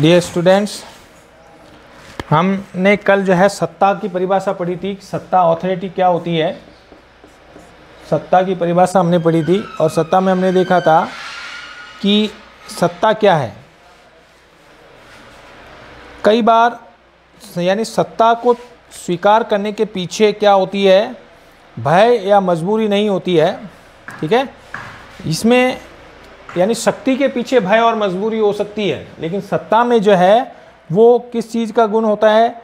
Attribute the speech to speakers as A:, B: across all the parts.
A: dear students हमने कल जो है सत्ता की परिभाषा पढ़ी थी सत्ता ऑथोरिटी क्या होती है सत्ता की परिभाषा हमने पढ़ी थी और सत्ता में हमने देखा था कि सत्ता क्या है कई बार यानी सत्ता को स्वीकार करने के पीछे क्या होती है भय या मजबूरी नहीं होती है ठीक है इसमें यानी शक्ति के पीछे भय और मजबूरी हो सकती है लेकिन सत्ता में जो है वो किस चीज़ का गुण होता है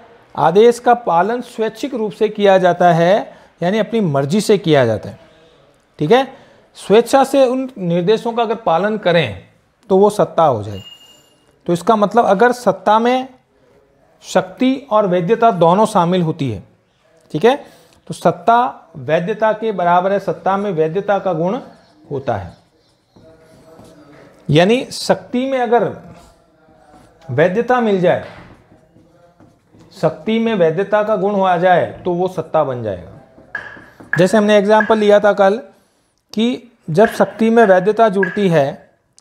A: आदेश का पालन स्वैच्छिक रूप से किया जाता है यानी अपनी मर्जी से किया जाता है ठीक है स्वेच्छा से उन निर्देशों का अगर पालन करें तो वो सत्ता हो जाए तो इसका मतलब अगर सत्ता में शक्ति और वैद्यता दोनों शामिल होती है ठीक है तो सत्ता वैद्यता के बराबर है सत्ता में वैद्यता का गुण होता है यानी शक्ति में अगर वैद्यता मिल जाए शक्ति में वैधता का गुण हो आ जाए तो वो सत्ता बन जाएगा जैसे हमने एग्जाम्पल लिया था कल कि जब शक्ति में वैधता जुड़ती है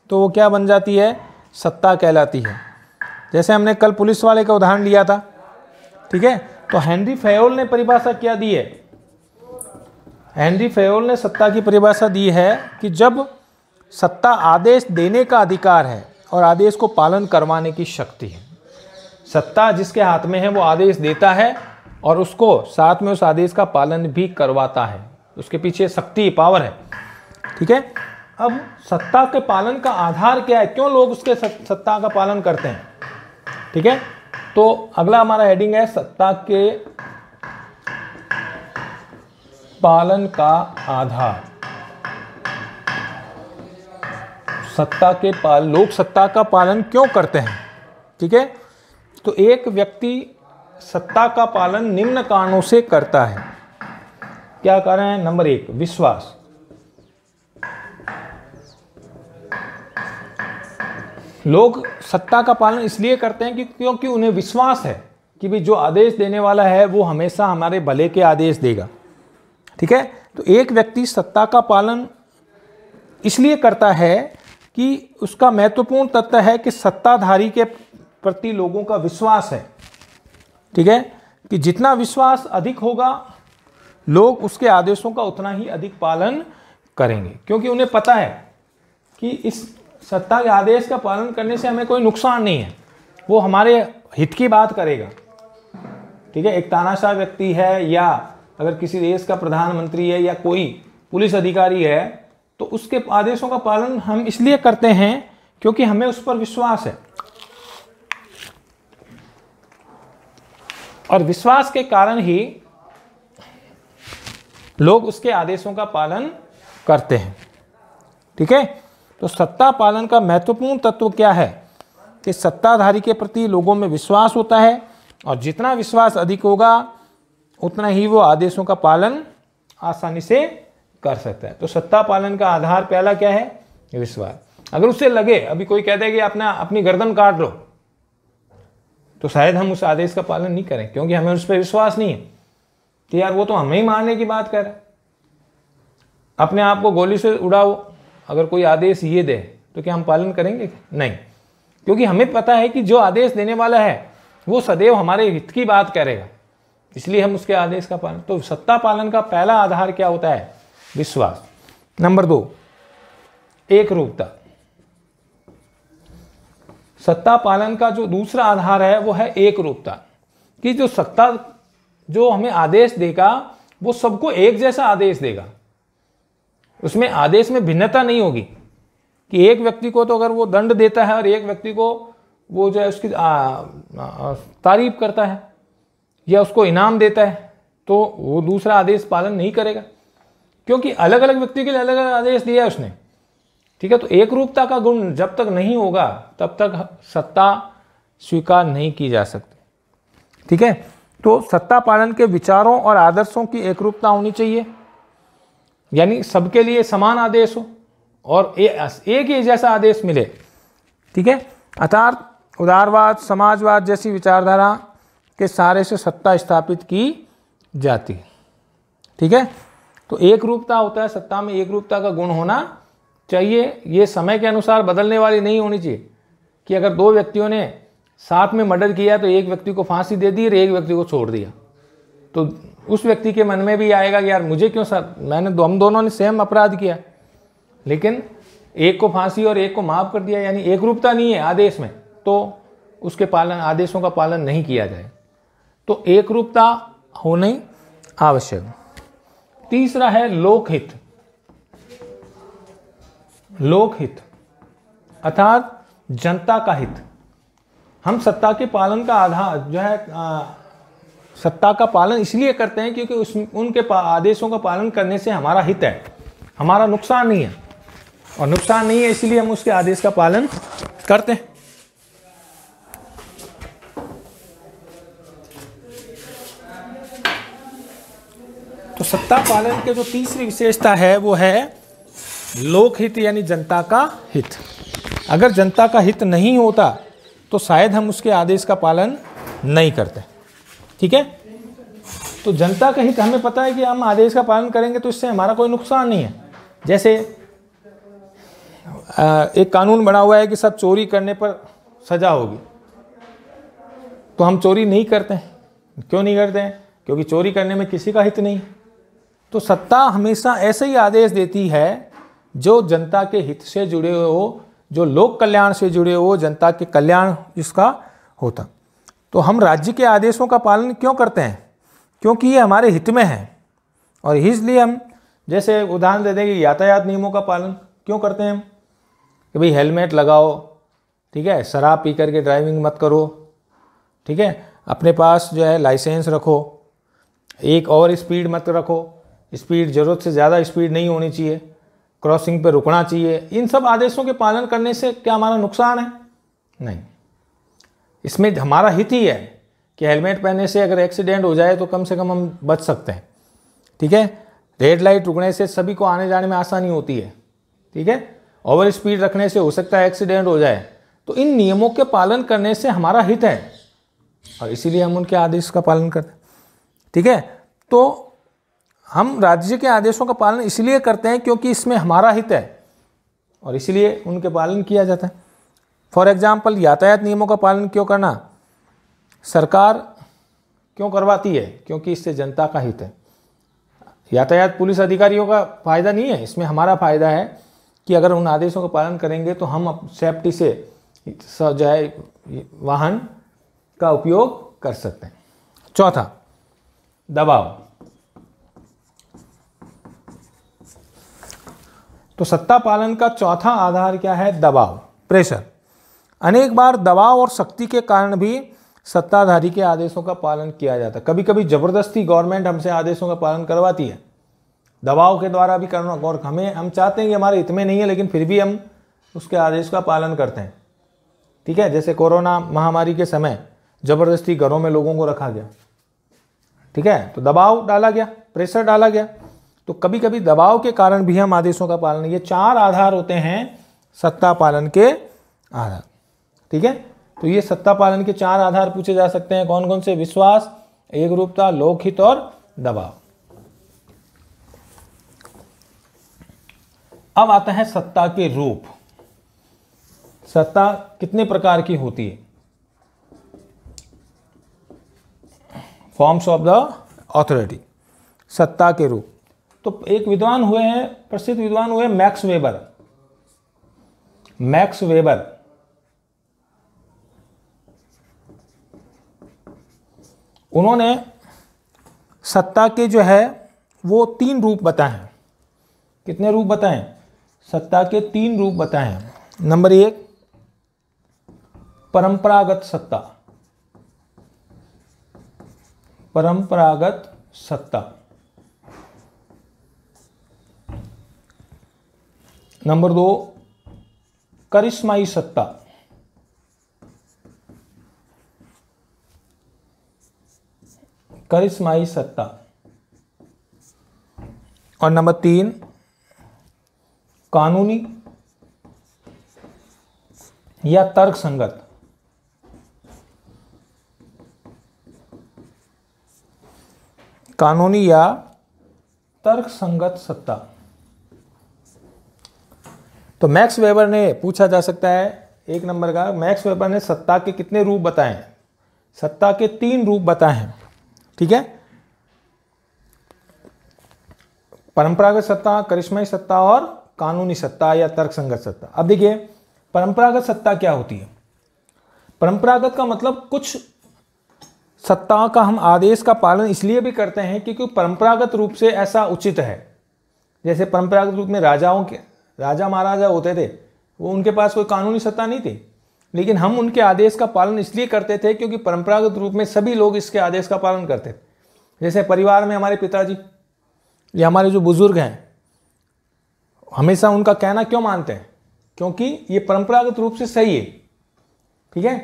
A: तो वो क्या बन जाती है सत्ता कहलाती है जैसे हमने कल पुलिस वाले का उदाहरण लिया था ठीक है तो हेनरी फेयोल ने परिभाषा क्या दी है हेनरी फेयोल ने सत्ता की परिभाषा दी है कि जब सत्ता आदेश देने का अधिकार है और आदेश को पालन करवाने की शक्ति है सत्ता जिसके हाथ में है वो आदेश देता है और उसको साथ में उस आदेश का पालन भी करवाता है उसके पीछे शक्ति पावर है ठीक है अब सत्ता के पालन का आधार क्या है क्यों लोग उसके सत्ता का पालन करते हैं ठीक है तो अगला हमारा हेडिंग है सत्ता के पालन का आधार सत्ता के पाल लोग सत्ता का पालन क्यों करते हैं ठीक है तो एक व्यक्ति सत्ता का पालन निम्न कारणों से करता है क्या कारण है नंबर एक विश्वास लोग सत्ता का पालन इसलिए करते हैं कि क्योंकि उन्हें विश्वास है कि भाई जो आदेश देने वाला है वो हमेशा हमारे भले के आदेश देगा ठीक है तो एक व्यक्ति सत्ता का पालन इसलिए करता है कि उसका महत्वपूर्ण तत्व है कि सत्ताधारी के प्रति लोगों का विश्वास है ठीक है कि जितना विश्वास अधिक होगा लोग उसके आदेशों का उतना ही अधिक पालन करेंगे क्योंकि उन्हें पता है कि इस सत्ता के आदेश का पालन करने से हमें कोई नुकसान नहीं है वो हमारे हित की बात करेगा ठीक है एक तानाशाह व्यक्ति है या अगर किसी देश का प्रधानमंत्री है या कोई पुलिस अधिकारी है तो उसके आदेशों का पालन हम इसलिए करते हैं क्योंकि हमें उस पर विश्वास है और विश्वास के कारण ही लोग उसके आदेशों का पालन करते हैं ठीक है तो सत्ता पालन का महत्वपूर्ण तत्व क्या है कि सत्ताधारी के प्रति लोगों में विश्वास होता है और जितना विश्वास अधिक होगा उतना ही वो आदेशों का पालन आसानी से कर सकता है तो सत्ता पालन का आधार पहला क्या है विश्वास अगर उससे लगे अभी कोई कहता है कि अपना अपनी गर्दन काट लो तो शायद हम उस आदेश का पालन नहीं करें क्योंकि हमें उस पर विश्वास नहीं है कि तो यार वो तो हमें ही मारने की बात कर रहा है अपने आप को गोली से उड़ाओ अगर कोई आदेश ये दे तो क्या हम पालन करेंगे नहीं क्योंकि हमें पता है कि जो आदेश देने वाला है वो सदैव हमारे हित की बात करेगा इसलिए हम उसके आदेश का पालन तो सत्ता पालन का पहला आधार क्या होता है विश्वास नंबर दो एक रूपता सत्ता पालन का जो दूसरा आधार है वो है एक रूपता कि जो सत्ता जो हमें आदेश देगा वो सबको एक जैसा आदेश देगा उसमें आदेश में भिन्नता नहीं होगी कि एक व्यक्ति को तो अगर वो दंड देता है और एक व्यक्ति को वो जो है उसकी तारीफ करता है या उसको इनाम देता है तो वो दूसरा आदेश पालन नहीं करेगा क्योंकि अलग अलग व्यक्ति के लिए अलग अलग आदेश दिया है उसने ठीक है तो एक रूपता का गुण जब तक नहीं होगा तब तक सत्ता स्वीकार नहीं की जा सकती ठीक है तो सत्ता पालन के विचारों और आदर्शों की एकरूपता होनी चाहिए यानी सबके लिए समान आदेश हो और ए, एक ही जैसा आदेश मिले ठीक है अर्थात उदारवाद समाजवाद जैसी विचारधारा के सारे से सत्ता स्थापित की जाती है ठीक है तो एक रूपता होता है सत्ता में एक रूपता का गुण होना चाहिए ये समय के अनुसार बदलने वाली नहीं होनी चाहिए कि अगर दो व्यक्तियों ने साथ में मर्डर किया तो एक व्यक्ति को फांसी दे दी और एक व्यक्ति को छोड़ दिया तो उस व्यक्ति के मन में भी आएगा कि यार मुझे क्यों सर मैंने दो, हम दोनों ने सेम अपराध किया लेकिन एक को फांसी और एक को माफ़ कर दिया यानी एक रूपता नहीं है आदेश में तो उसके पालन आदेशों का पालन नहीं किया जाए तो एक रूपता होनी आवश्यक है तीसरा है लोकहित लोकहित अर्थात जनता का हित हम सत्ता के पालन का आधार जो है आ, सत्ता का पालन इसलिए करते हैं क्योंकि उस उनके आदेशों का पालन करने से हमारा हित है हमारा नुकसान नहीं है और नुकसान नहीं है इसलिए हम उसके आदेश का पालन करते हैं सत्ता पालन के जो तीसरी विशेषता है वो है लोकहित यानी जनता का हित अगर जनता का हित नहीं होता तो शायद हम उसके आदेश का पालन नहीं करते ठीक है तो जनता का हित हमें पता है कि हम आदेश का पालन करेंगे तो इससे हमारा कोई नुकसान नहीं है जैसे एक कानून बना हुआ है कि सब चोरी करने पर सजा होगी तो हम चोरी नहीं करते हैं क्यों नहीं करते हैं क्योंकि चोरी करने में किसी का हित नहीं है तो सत्ता हमेशा ऐसे ही आदेश देती है जो जनता के हित से जुड़े हो जो लोक कल्याण से जुड़े हो जनता के कल्याण इसका होता तो हम राज्य के आदेशों का पालन क्यों करते हैं क्योंकि ये हमारे हित में है और इसलिए हम जैसे उदाहरण दे देंगे यातायात नियमों का पालन क्यों करते हैं हम कि भाई हेलमेट लगाओ ठीक है शराब पी करके ड्राइविंग मत करो ठीक है अपने पास जो है लाइसेंस रखो एक और स्पीड मत रखो स्पीड ज़रूरत से ज़्यादा स्पीड नहीं होनी चाहिए क्रॉसिंग पर रुकना चाहिए इन सब आदेशों के पालन करने से क्या हमारा नुकसान है नहीं इसमें हमारा हित ही है कि हेलमेट पहनने से अगर एक्सीडेंट हो जाए तो कम से कम हम बच सकते हैं ठीक है रेड लाइट रुकने से सभी को आने जाने में आसानी होती है ठीक है ओवर स्पीड रखने से हो सकता है एक्सीडेंट हो जाए तो इन नियमों के पालन करने से हमारा हित है और इसीलिए हम उनके आदेश का पालन करते हैं ठीक है तो हम राज्य के आदेशों का पालन इसलिए करते हैं क्योंकि इसमें हमारा हित है और इसलिए उनके पालन किया जाता है फॉर एग्ज़ाम्पल यातायात नियमों का पालन क्यों करना सरकार क्यों करवाती है क्योंकि इससे जनता का हित है यातायात पुलिस अधिकारियों का फ़ायदा नहीं है इसमें हमारा फ़ायदा है कि अगर उन आदेशों का पालन करेंगे तो हम सेफ्टी से जो है वाहन का उपयोग कर सकते हैं चौथा दबाव तो सत्ता पालन का चौथा आधार क्या है दबाव प्रेशर अनेक बार दबाव और शक्ति के कारण भी सत्ताधारी के आदेशों का पालन किया जाता है कभी कभी जबरदस्ती गवर्नमेंट हमसे आदेशों का पालन करवाती है दबाव के द्वारा भी करना और हमें हम चाहते हैं कि हमारे इतने नहीं है लेकिन फिर भी हम उसके आदेश का पालन करते हैं ठीक है जैसे कोरोना महामारी के समय जबरदस्ती घरों में लोगों को रखा गया ठीक है तो दबाव डाला गया प्रेशर डाला गया तो कभी कभी दबाव के कारण भी हम आदेशों का पालन ये चार आधार होते हैं सत्ता पालन के आधार ठीक है तो ये सत्ता पालन के चार आधार पूछे जा सकते हैं कौन कौन से विश्वास एक रूपता लोकहित और दबाव अब आता है सत्ता के रूप सत्ता कितने प्रकार की होती है फॉर्म्स ऑफ द ऑथोरिटी सत्ता के रूप तो एक विद्वान हुए हैं प्रसिद्ध विद्वान हुए मैक्स वेबर मैक्स वेबर उन्होंने सत्ता के जो है वो तीन रूप बताए हैं कितने रूप बताएं सत्ता के तीन रूप बताए हैं नंबर एक परंपरागत सत्ता परंपरागत सत्ता नंबर दो करिश्माई सत्ता करिश्माई सत्ता और नंबर तीन कानूनी या तर्क संगत कानूनी या तर्क संगत सत्ता तो मैक्स वेबर ने पूछा जा सकता है एक नंबर का मैक्स वेबर ने सत्ता के कितने रूप बताए हैं सत्ता के तीन रूप बताए हैं ठीक है परंपरागत सत्ता करिश्माई सत्ता और कानूनी सत्ता या तर्कसंगत सत्ता अब देखिए परंपरागत सत्ता क्या होती है परंपरागत का मतलब कुछ सत्ता का हम आदेश का पालन इसलिए भी करते हैं क्योंकि परंपरागत रूप से ऐसा उचित है जैसे परंपरागत रूप में राजाओं के राजा महाराजा होते थे वो उनके पास कोई कानूनी सत्ता नहीं थी लेकिन हम उनके आदेश का पालन इसलिए करते थे क्योंकि परंपरागत रूप में सभी लोग इसके आदेश का पालन करते थे जैसे परिवार में हमारे पिताजी या हमारे जो बुज़ुर्ग हैं हमेशा उनका कहना क्यों मानते हैं क्योंकि ये परंपरागत रूप से सही है ठीक है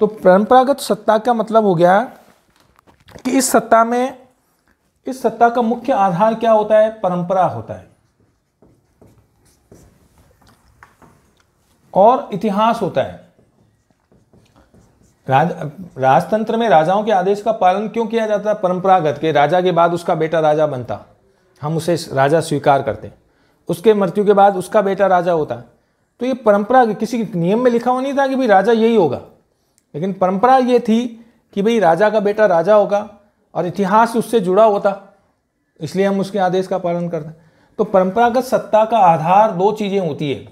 A: तो परंपरागत सत्ता का मतलब हो गया कि इस सत्ता में इस सत्ता का मुख्य आधार क्या होता है परंपरा होता है और इतिहास होता है राज राजतंत्र में राजाओं के आदेश का पालन क्यों किया जाता है परंपरागत के राजा के बाद उसका बेटा राजा बनता हम उसे राजा स्वीकार करते उसके मृत्यु के बाद उसका बेटा राजा होता तो ये परंपरा किसी नियम में लिखा हुआ नहीं था कि भाई राजा यही होगा लेकिन परंपरा ये थी कि भाई राजा का बेटा राजा होगा और इतिहास उससे जुड़ा होता इसलिए हम उसके आदेश का पालन करते तो परंपरागत सत्ता का आधार दो चीज़ें होती है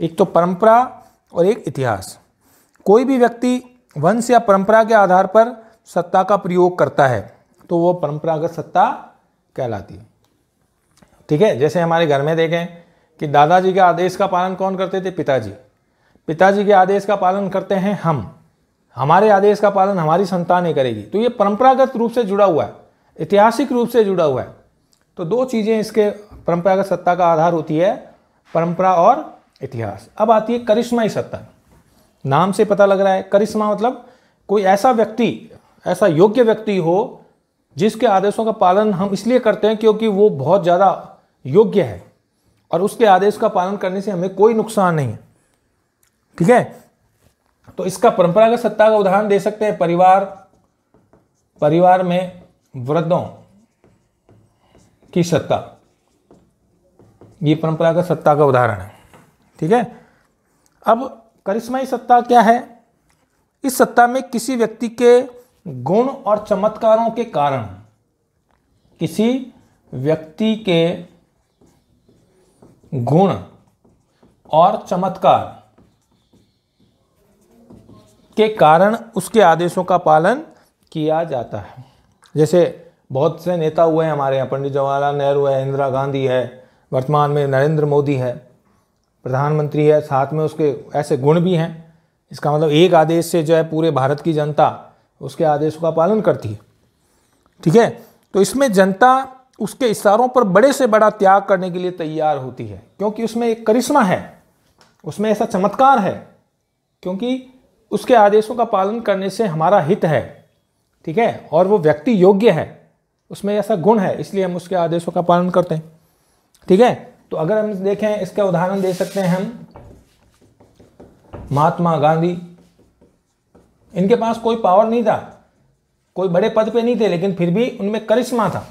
A: एक तो परंपरा और एक इतिहास कोई भी व्यक्ति वंश या परंपरा के आधार पर सत्ता का प्रयोग करता है तो वो परंपरागत सत्ता कहलाती है ठीक है जैसे हमारे घर में देखें कि दादाजी के आदेश का पालन कौन करते थे पिताजी पिताजी के आदेश का पालन करते हैं हम हमारे आदेश का पालन हमारी संतान ही करेगी तो ये परंपरागत रूप से जुड़ा हुआ है ऐतिहासिक रूप से जुड़ा हुआ है तो दो चीज़ें इसके परंपरागत सत्ता का आधार होती है परंपरा और इतिहास अब आती है करिश्माई सत्ता नाम से पता लग रहा है करिश्मा मतलब कोई ऐसा व्यक्ति ऐसा योग्य व्यक्ति हो जिसके आदेशों का पालन हम इसलिए करते हैं क्योंकि वो बहुत ज़्यादा योग्य है और उसके आदेश का पालन करने से हमें कोई नुकसान नहीं है ठीक है तो इसका परंपरागत सत्ता का उदाहरण दे सकते हैं परिवार परिवार में वृद्धों की सत्ता ये परंपरागत सत्ता का उदाहरण है ठीक है अब करिश्माई सत्ता क्या है इस सत्ता में किसी व्यक्ति के गुण और चमत्कारों के कारण किसी व्यक्ति के गुण और चमत्कार के कारण उसके आदेशों का पालन किया जाता है जैसे बहुत से नेता हुए हैं हमारे यहाँ पंडित जवाहरलाल नेहरू है इंदिरा गांधी है वर्तमान में नरेंद्र मोदी है प्रधानमंत्री है साथ में उसके ऐसे गुण भी हैं इसका मतलब एक आदेश से जो है पूरे भारत की जनता उसके आदेशों का पालन करती है ठीक है तो इसमें जनता उसके इशारों पर बड़े से बड़ा त्याग करने के लिए तैयार होती है क्योंकि उसमें एक करिश्मा है उसमें ऐसा चमत्कार है क्योंकि उसके आदेशों का पालन करने से हमारा हित है ठीक है और वो व्यक्ति योग्य है उसमें ऐसा गुण है इसलिए हम उसके आदेशों का पालन करते हैं ठीक है तो अगर हम देखें इसका उदाहरण दे सकते हैं हम महात्मा गांधी इनके पास कोई पावर नहीं था कोई बड़े पद पे नहीं थे लेकिन फिर भी उनमें करिश्मा था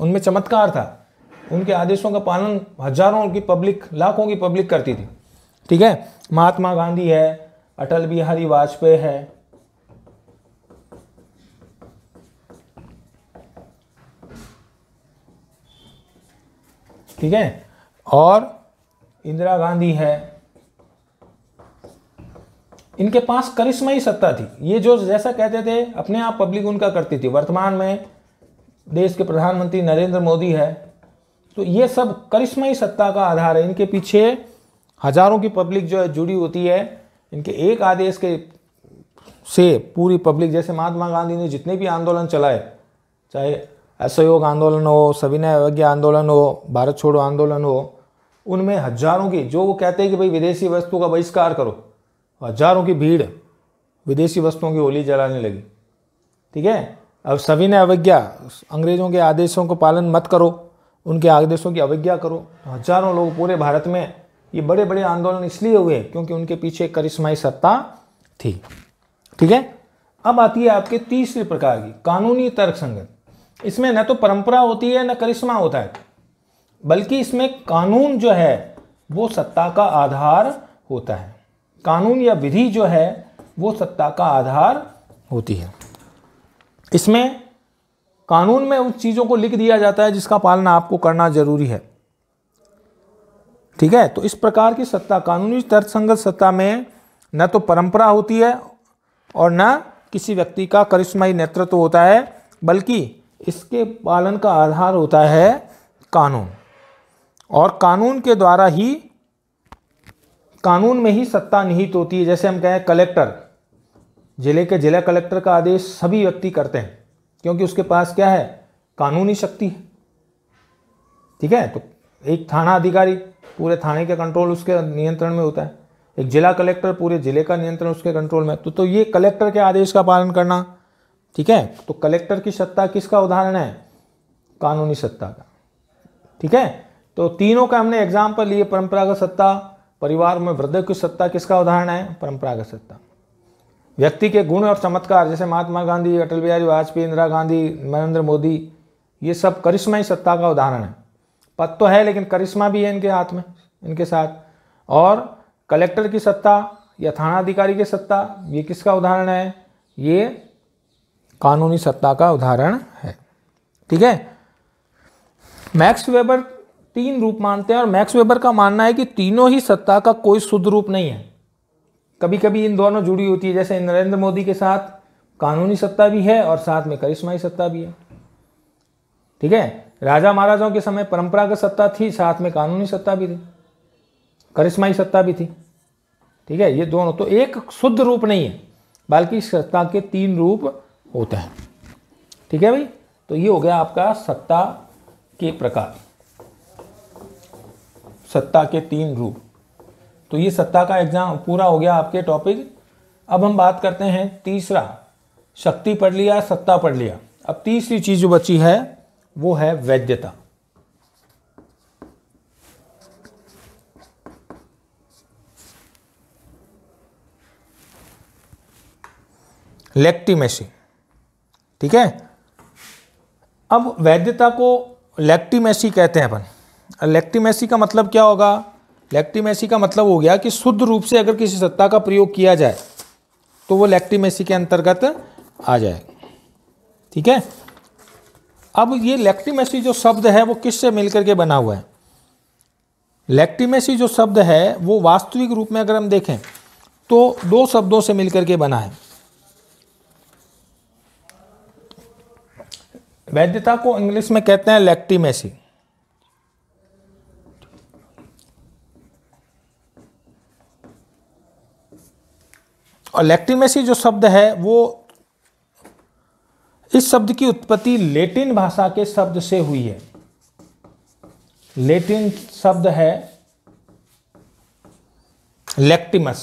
A: उनमें चमत्कार था उनके आदेशों का पालन हजारों की पब्लिक लाखों की पब्लिक करती थी ठीक है महात्मा गांधी है अटल बिहारी वाजपेयी है ठीक है और इंदिरा गांधी है इनके पास करिश्मई सत्ता थी ये जो जैसा कहते थे अपने आप पब्लिक उनका करती थी वर्तमान में देश के प्रधानमंत्री नरेंद्र मोदी है तो ये सब करिश्मई सत्ता का आधार है इनके पीछे हजारों की पब्लिक जो है जुड़ी होती है इनके एक आदेश के से पूरी पब्लिक जैसे महात्मा गांधी ने जितने भी आंदोलन चलाए चाहे असहयोग आंदोलन हो सविनय अवज्ञा आंदोलन हो भारत छोड़ो आंदोलन हो उनमें हजारों की जो वो कहते हैं कि भाई विदेशी वस्तुओं का बहिष्कार करो हजारों की भीड़ विदेशी वस्तुओं की होली जलाने लगी ठीक है अब सभी ने अवज्ञा अंग्रेजों के आदेशों का पालन मत करो उनके आदेशों की अवज्ञा करो हजारों लोग पूरे भारत में ये बड़े बड़े आंदोलन इसलिए हुए क्योंकि उनके पीछे करिश्माई सत्ता थी ठीक है अब आती है आपके तीसरे प्रकार की कानूनी तर्क संगत इसमें न तो परंपरा होती है न करिश्मा होता है बल्कि इसमें कानून जो है वो सत्ता का आधार होता है कानून या विधि जो है वो सत्ता का आधार होती है इसमें कानून में उन चीज़ों को लिख दिया जाता है जिसका पालन आपको करना जरूरी है ठीक है तो इस प्रकार की सत्ता कानूनी तर्कसंगत सत्ता में न तो परंपरा होती है और न किसी व्यक्ति का करिश्माई नेतृत्व होता है बल्कि इसके पालन का आधार होता है कानून और कानून के द्वारा ही कानून में ही सत्ता निहित होती है जैसे हम कहें कलेक्टर जिले के जिला कलेक्टर का आदेश सभी व्यक्ति करते हैं क्योंकि उसके पास क्या है कानूनी शक्ति है ठीक है तो एक थाना अधिकारी पूरे थाने के कंट्रोल उसके नियंत्रण में होता है एक जिला कलेक्टर पूरे जिले का नियंत्रण उसके कंट्रोल में तो तो ये कलेक्टर के आदेश का पालन करना ठीक है तो कलेक्टर की सत्ता किसका उदाहरण है कानूनी सत्ता का ठीक है तो तीनों का हमने एग्जाम्पल लिए परंपरागत सत्ता परिवार में वृद्ध की सत्ता किसका उदाहरण है परंपरागत सत्ता व्यक्ति के गुण और चमत्कार जैसे महात्मा गांधी अटल बिहारी वाजपेयी इंदिरा गांधी नरेंद्र मोदी ये सब करिश्मा ही सत्ता का उदाहरण है पद तो है लेकिन करिश्मा भी है इनके हाथ में इनके साथ और कलेक्टर की सत्ता या थाना अधिकारी की सत्ता ये किसका उदाहरण है ये कानूनी सत्ता का उदाहरण है ठीक है मैक्स वेबर तीन रूप मानते हैं और मैक्स वेबर का मानना है कि तीनों ही सत्ता का कोई शुद्ध रूप नहीं है कभी कभी इन दोनों जुड़ी होती है जैसे नरेंद्र मोदी के साथ कानूनी सत्ता भी है और साथ में करिश्माई सत्ता भी है ठीक है राजा महाराजाओं के समय परंपरागत सत्ता थी साथ में कानूनी सत्ता भी थी करिश्माई सत्ता भी थी ठीक है ये दोनों तो एक शुद्ध रूप नहीं है बल्कि सत्ता के तीन रूप होते हैं ठीक है भाई तो ये हो गया आपका सत्ता के प्रकार सत्ता के तीन रूप तो ये सत्ता का एग्जाम पूरा हो गया आपके टॉपिक अब हम बात करते हैं तीसरा शक्ति पढ़ लिया सत्ता पढ़ लिया अब तीसरी चीज़ जो बची है वो है वैद्यता लेक्टिमेसी ठीक है अब वैद्यता को लेक्टिमेसी कहते हैं अपन लेक्टिमेसी का मतलब क्या होगा लेक्टिमेसी का मतलब हो गया कि शुद्ध रूप से अगर किसी सत्ता का प्रयोग किया जाए तो वो लेक्टिमेसी के अंतर्गत आ जाए ठीक है अब ये लेक्टिमेसी जो शब्द है वो किससे मिलकर के बना हुआ है लेक्टिमेसी जो शब्द है वो वास्तविक रूप में अगर हम देखें तो दो शब्दों से मिलकर के बना है वैद्यता को इंग्लिश में कहते हैं लेक्टिमेसी और लैक्टिमेसी जो शब्द है वो इस शब्द की उत्पत्ति लेटिन भाषा के शब्द से हुई है लेटिन शब्द है लैक्टिमस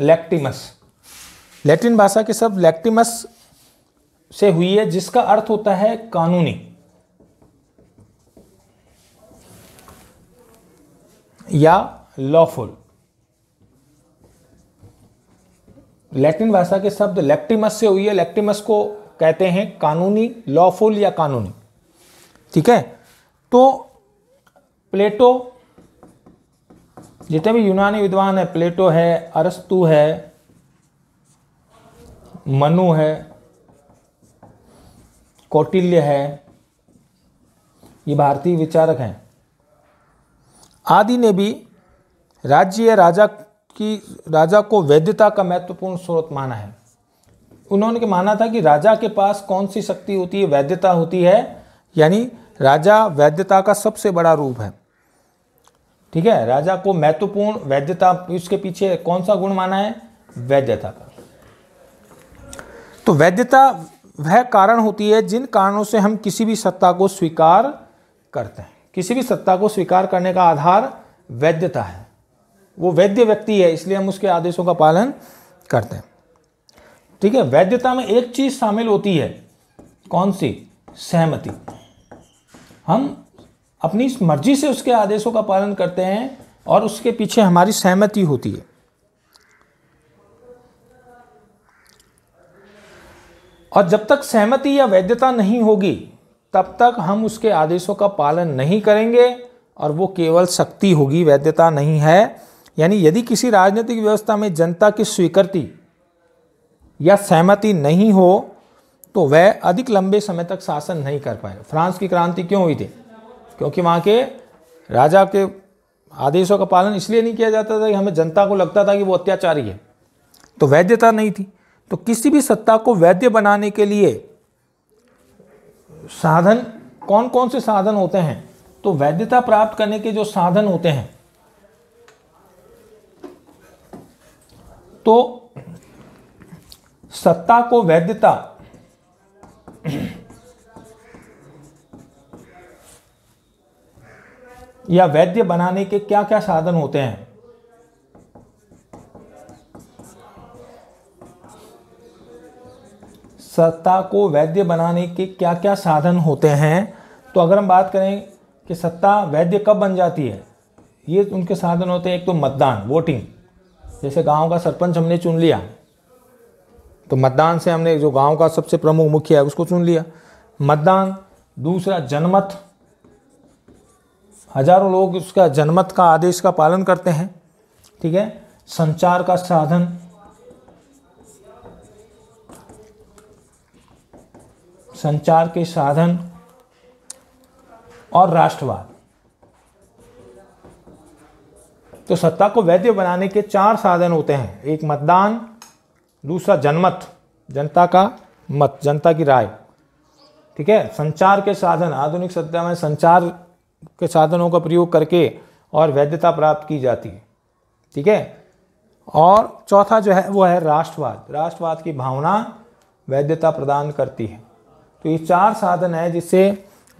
A: लैक्टिमस लैटिन भाषा के शब्द लैक्टिमस से हुई है जिसका अर्थ होता है कानूनी या लॉफुल लैटिन भाषा के शब्द लैक्टिमस से हुई है लैक्टिमस को कहते हैं कानूनी लॉफुल या कानूनी ठीक है तो प्लेटो जितने भी यूनानी विद्वान है प्लेटो है अरस्तु है मनु है कौटिल्य है ये भारतीय विचारक हैं आदि ने भी राज्य राजा की राजा को वैद्यता का महत्वपूर्ण स्रोत माना है उन्होंने के माना था कि राजा के पास कौन सी शक्ति होती है वैधता होती है यानी राजा वैद्यता का सबसे बड़ा रूप है ठीक है राजा को महत्वपूर्ण वैधता उसके पीछे कौन सा गुण माना है वैधता का तो वैधता वह कारण होती है जिन कारणों से हम किसी भी सत्ता को स्वीकार करते हैं किसी भी सत्ता को स्वीकार करने का आधार वैद्यता है वो वैद्य व्यक्ति है इसलिए हम उसके आदेशों का पालन करते हैं ठीक है वैद्यता में एक चीज़ शामिल होती है कौन सी सहमति हम अपनी मर्जी से उसके आदेशों का पालन करते हैं और उसके पीछे हमारी सहमति होती है और जब तक सहमति या वैधता नहीं होगी तब तक हम उसके आदेशों का पालन नहीं करेंगे और वो केवल शक्ति होगी वैधता नहीं है यानी यदि किसी राजनीतिक व्यवस्था में जनता की स्वीकृति या सहमति नहीं हो तो वह अधिक लंबे समय तक शासन नहीं कर पाए फ्रांस की क्रांति क्यों हुई थी क्योंकि वहाँ के राजा के आदेशों का पालन इसलिए नहीं किया जाता था कि हमें जनता को लगता था कि वो अत्याचारी है तो वैधता नहीं थी तो किसी भी सत्ता को वैध बनाने के लिए साधन कौन कौन से साधन होते हैं तो वैधता प्राप्त करने के जो साधन होते हैं तो सत्ता को वैधता या वैद्य बनाने के क्या क्या साधन होते हैं सत्ता को वैद्य बनाने के क्या क्या साधन होते हैं तो अगर हम बात करें कि सत्ता वैद्य कब बन जाती है ये उनके साधन होते हैं एक तो मतदान वोटिंग जैसे गांव का सरपंच हमने चुन लिया तो मतदान से हमने जो गांव का सबसे प्रमुख मुखिया है उसको चुन लिया मतदान दूसरा जनमत हजारों लोग उसका जनमत का आदेश का पालन करते हैं ठीक है संचार का साधन संचार के साधन और राष्ट्रवाद तो सत्ता को वैध बनाने के चार साधन होते हैं एक मतदान दूसरा जनमत जनता का मत जनता की राय ठीक है संचार के साधन आधुनिक सत्ता में संचार के साधनों का प्रयोग करके और वैधता प्राप्त की जाती है ठीक है और चौथा जो है वो है राष्ट्रवाद राष्ट्रवाद की भावना वैधता प्रदान करती है तो ये चार साधन है जिससे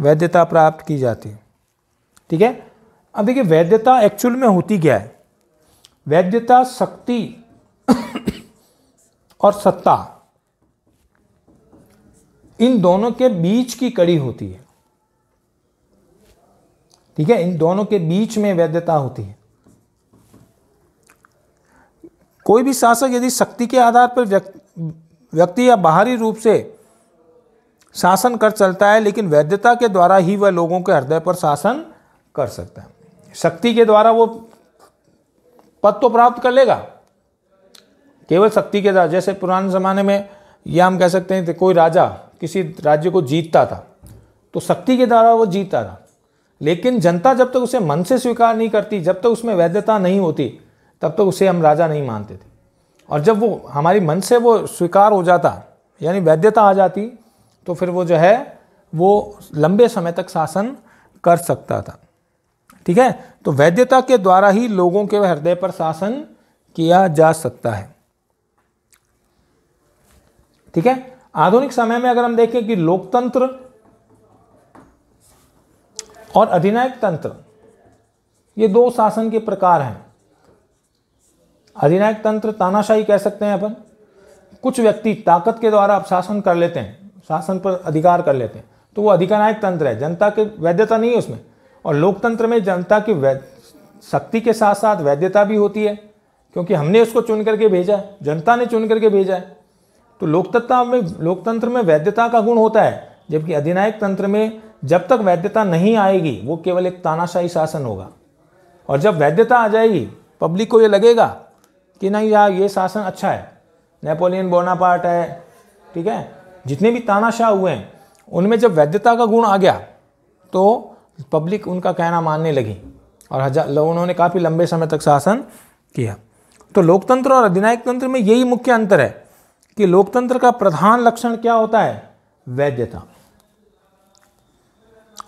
A: वैधता प्राप्त की जाती है ठीक है अब देखिए वैधता एक्चुअल में होती क्या है वैधता शक्ति और सत्ता इन दोनों के बीच की कड़ी होती है ठीक है इन दोनों के बीच में वैधता होती है कोई भी शासक यदि शक्ति के आधार पर व्यक्ति या बाहरी रूप से शासन कर चलता है लेकिन वैधता के द्वारा ही वह लोगों के हृदय पर शासन कर सकता है शक्ति के द्वारा वो पद तो प्राप्त कर लेगा केवल शक्ति के द्वारा जैसे पुराने ज़माने में यह हम कह सकते हैं कि कोई राजा किसी राज्य को जीतता था तो शक्ति के द्वारा वो जीतता था लेकिन जनता जब तक उसे मन से स्वीकार नहीं करती जब तक उसमें वैधता नहीं होती तब तक उसे हम राजा नहीं मानते थे और जब वो हमारी मन से वो स्वीकार हो जाता यानी वैधता आ जाती तो फिर वो जो है वो लंबे समय तक शासन कर सकता था ठीक है तो वैद्यता के द्वारा ही लोगों के हृदय पर शासन किया जा सकता है ठीक है आधुनिक समय में अगर हम देखें कि लोकतंत्र और अधिनायक तंत्र ये दो शासन के प्रकार हैं अधिनायक तंत्र तानाशाही कह सकते हैं अपन कुछ व्यक्ति ताकत के द्वारा अब शासन कर लेते हैं शासन पर अधिकार कर लेते हैं तो वो अधिकारायक तंत्र है जनता की वैधता नहीं है उसमें और लोकतंत्र में जनता की शक्ति के साथ साथ वैधता भी होती है क्योंकि हमने उसको चुन करके भेजा है जनता ने चुन करके भेजा है तो लोकतंत्र में लोकतंत्र में वैधता का गुण होता है जबकि अधिनायक तंत्र में जब तक वैधता नहीं आएगी वो केवल एक तानाशाही शासन होगा और जब वैधता आ जाएगी पब्लिक को ये लगेगा कि नहीं यार ये शासन अच्छा है नेपोलियन बोनापार्ट है ठीक है जितने भी तानाशाह हुए हैं उनमें जब वैद्यता का गुण आ गया तो पब्लिक उनका कहना मानने लगी और हजार उन्होंने काफ़ी लंबे समय तक शासन किया तो लोकतंत्र और अधिनायक तंत्र में यही मुख्य अंतर है कि लोकतंत्र का प्रधान लक्षण क्या होता है वैद्यता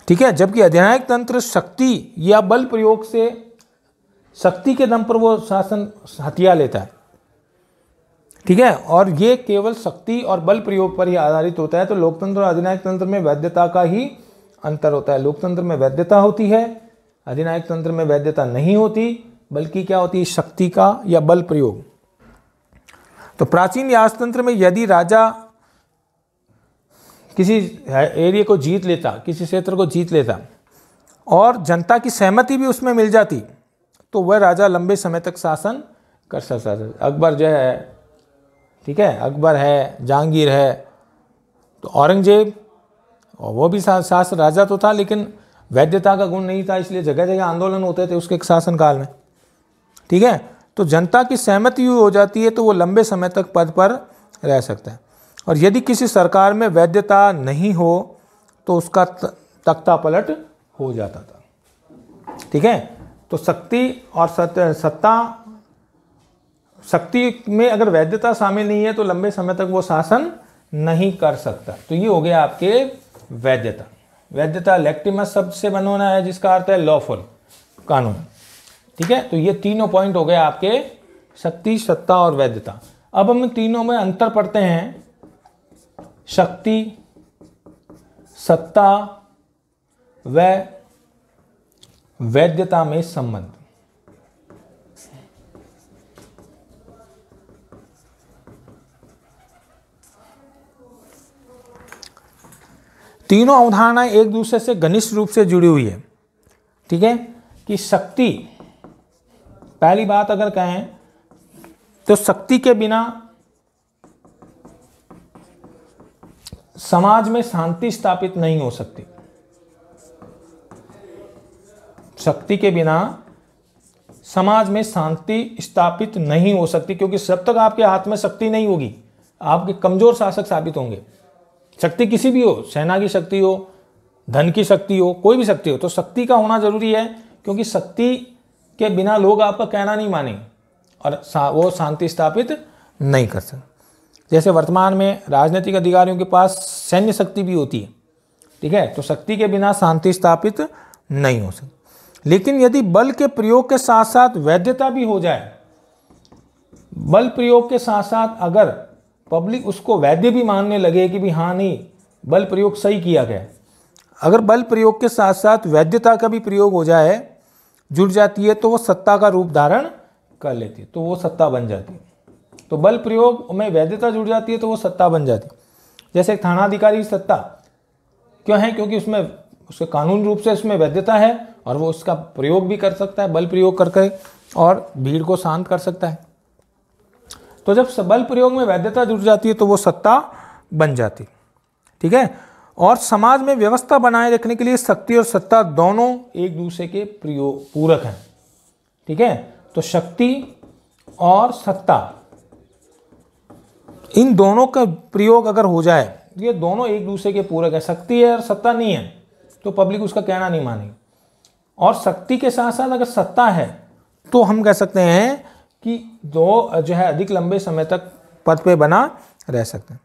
A: ठीक है जबकि अधिनायक तंत्र शक्ति या बल प्रयोग से शक्ति के दम पर वो शासन हथिया लेता है ठीक है और ये केवल शक्ति और बल प्रयोग पर ही आधारित होता है तो लोकतंत्र और अधिनायक तंत्र में वैधता का ही अंतर होता है लोकतंत्र में वैधता होती है अधिनायक तंत्र में वैधता नहीं होती बल्कि क्या होती है शक्ति का या बल प्रयोग तो प्राचीन तंत्र में यदि राजा किसी एरिया को जीत लेता किसी क्षेत्र को जीत लेता और जनता की सहमति भी उसमें मिल जाती तो वह राजा लंबे समय तक शासन कर सकता था अकबर जो है ठीक है अकबर है जहांगीर है तो औरंगजेब और वो भी शास राजा तो था लेकिन वैद्यता का गुण नहीं था इसलिए जगह जगह आंदोलन होते थे उसके शासनकाल में ठीक है तो जनता की सहमति हो जाती है तो वो लंबे समय तक पद पर रह सकता है और यदि किसी सरकार में वैद्यता नहीं हो तो उसका तख्ता पलट हो जाता था ठीक है तो शक्ति और सत्ता शक्ति में अगर वैधता शामिल नहीं है तो लंबे समय तक वो शासन नहीं कर सकता तो ये हो गया आपके वैधता वैधता लेक्टिमस शब्द से बनोना है जिसका अर्थ है लॉफुल कानून ठीक है तो ये तीनों पॉइंट हो गए आपके शक्ति सत्ता और वैधता अब हम तीनों में अंतर पढ़ते हैं शक्ति सत्ता व वैधता में संबंध तीनों अवधारणाएं एक दूसरे से घनिष्ठ रूप से जुड़ी हुई है ठीक है कि शक्ति पहली बात अगर कहें तो शक्ति के बिना समाज में शांति स्थापित नहीं हो सकती शक्ति के बिना समाज में शांति स्थापित नहीं हो सकती क्योंकि जब तक आपके हाथ में शक्ति नहीं होगी आपके कमजोर शासक साबित होंगे शक्ति किसी भी हो सेना की शक्ति हो धन की शक्ति हो कोई भी शक्ति हो तो शक्ति का होना जरूरी है क्योंकि शक्ति के बिना लोग आपका कहना नहीं मानेंगे और सा, वो शांति स्थापित नहीं कर सकते जैसे वर्तमान में राजनीतिक अधिकारियों के पास सैन्य शक्ति भी होती है ठीक है तो शक्ति के बिना शांति स्थापित नहीं हो सकती लेकिन यदि बल के प्रयोग के साथ साथ वैधता भी हो जाए बल प्रयोग के साथ साथ अगर पब्लिक उसको वैध भी मानने लगे कि भी हाँ नहीं बल प्रयोग सही किया गया अगर बल प्रयोग के साथ साथ वैधता का भी प्रयोग हो जाए जुड़ जाती है तो वो सत्ता का रूप धारण कर लेती है तो वो सत्ता बन जाती है तो बल प्रयोग में वैधता जुड़ जाती है तो वो सत्ता बन जाती है जैसे एक थानाधिकारी की सत्ता क्यों है क्योंकि उसमें उसके कानून रूप से उसमें वैधता है और वो उसका प्रयोग भी कर सकता है बल प्रयोग करके और भीड़ को शांत कर सकता है तो जब बल प्रयोग में वैधता जुड़ जाती है तो वो सत्ता बन जाती ठीक है और समाज में व्यवस्था बनाए रखने के लिए शक्ति और सत्ता दोनों एक दूसरे के प्रयोग पूरक हैं ठीक है तो शक्ति और सत्ता इन दोनों का प्रयोग अगर हो जाए ये दोनों एक दूसरे के पूरक है शक्ति है और सत्ता नहीं है तो पब्लिक उसका कहना नहीं मानेगी और शक्ति के साथ साथ अगर सत्ता है तो हम कह सकते हैं कि दो जो है अधिक लंबे समय तक पद पे बना रह सकते हैं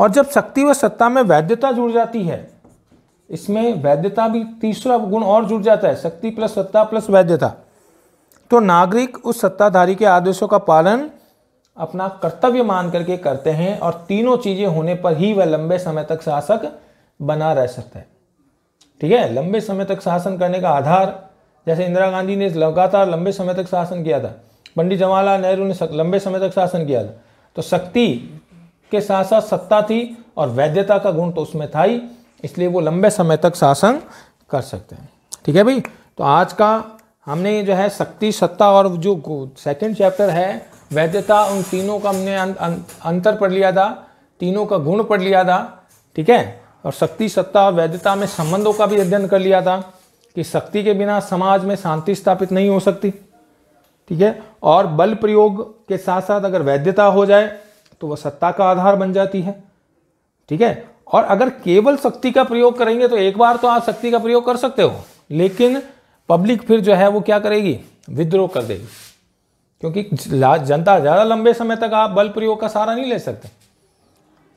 A: और जब शक्ति व सत्ता में वैधता जुड़ जाती है इसमें वैधता भी तीसरा गुण और जुड़ जाता है शक्ति प्लस सत्ता प्लस वैधता तो नागरिक उस सत्ताधारी के आदेशों का पालन अपना कर्तव्य मान करके करते हैं और तीनों चीज़ें होने पर ही वह लंबे समय तक शासक बना रह सकता है ठीक है लंबे समय तक शासन करने का आधार जैसे इंदिरा गांधी ने लगातार लंबे समय तक शासन किया था पंडित जवाहरलाल नेहरू ने लंबे समय तक शासन किया था तो शक्ति के साथ साथ सत्ता थी और वैधता का गुण तो उसमें था ही इसलिए वो लंबे समय तक शासन कर सकते हैं ठीक है भाई तो आज का हमने जो है शक्ति सत्ता और जो सेकंड चैप्टर है वैधता उन तीनों का हमने अं, अं, अंतर पढ़ लिया था तीनों का गुण पढ़ लिया था ठीक है और शक्ति सत्ता और वैधता में संबंधों का भी अध्ययन कर लिया था कि शक्ति के बिना समाज में शांति स्थापित नहीं हो सकती ठीक है और बल प्रयोग के साथ साथ अगर वैधता हो जाए तो वह सत्ता का आधार बन जाती है ठीक है और अगर केवल शक्ति का प्रयोग करेंगे तो एक बार तो आप शक्ति का प्रयोग कर सकते हो लेकिन पब्लिक फिर जो है वो क्या करेगी विद्रोह कर देगी क्योंकि जनता ज़्यादा लंबे समय तक आप बल प्रयोग का सहारा नहीं ले सकते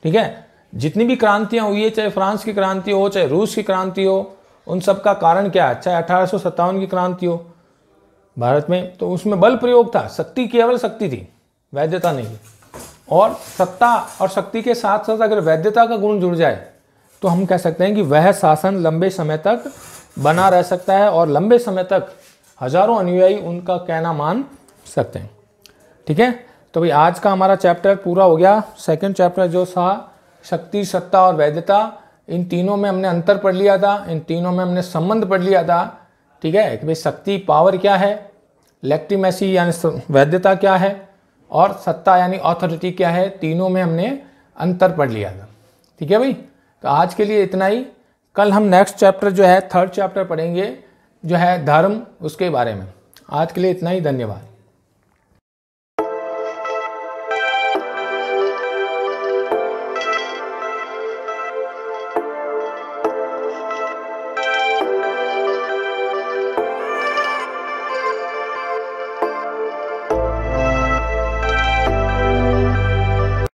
A: ठीक है जितनी भी क्रांतियाँ हुई है चाहे फ्रांस की क्रांति हो चाहे रूस की क्रांति हो उन सब का कारण क्या है चाहे अठारह की क्रांति हो भारत में तो उसमें बल प्रयोग था शक्ति केवल शक्ति थी वैधता नहीं और सत्ता और शक्ति के साथ साथ अगर वैद्यता का गुण जुड़ जाए तो हम कह सकते हैं कि वह शासन लंबे समय तक बना रह सकता है और लंबे समय तक हजारों अनुयायी उनका कहना मान सकते हैं ठीक है तो भाई आज का हमारा चैप्टर पूरा हो गया सेकंड चैप्टर जो था शक्ति सत्ता और वैधता इन तीनों में हमने अंतर पढ़ लिया था इन तीनों में हमने संबंध पढ़ लिया था ठीक है कि भाई शक्ति पावर क्या है लेक्टिमेसी यानी वैधता क्या है और सत्ता यानी ऑथोरिटी क्या है तीनों में हमने अंतर पढ़ लिया था ठीक है भाई तो आज के लिए इतना ही कल हम नेक्स्ट चैप्टर जो है थर्ड चैप्टर पढ़ेंगे जो है धर्म उसके बारे में आज के लिए इतना ही धन्यवाद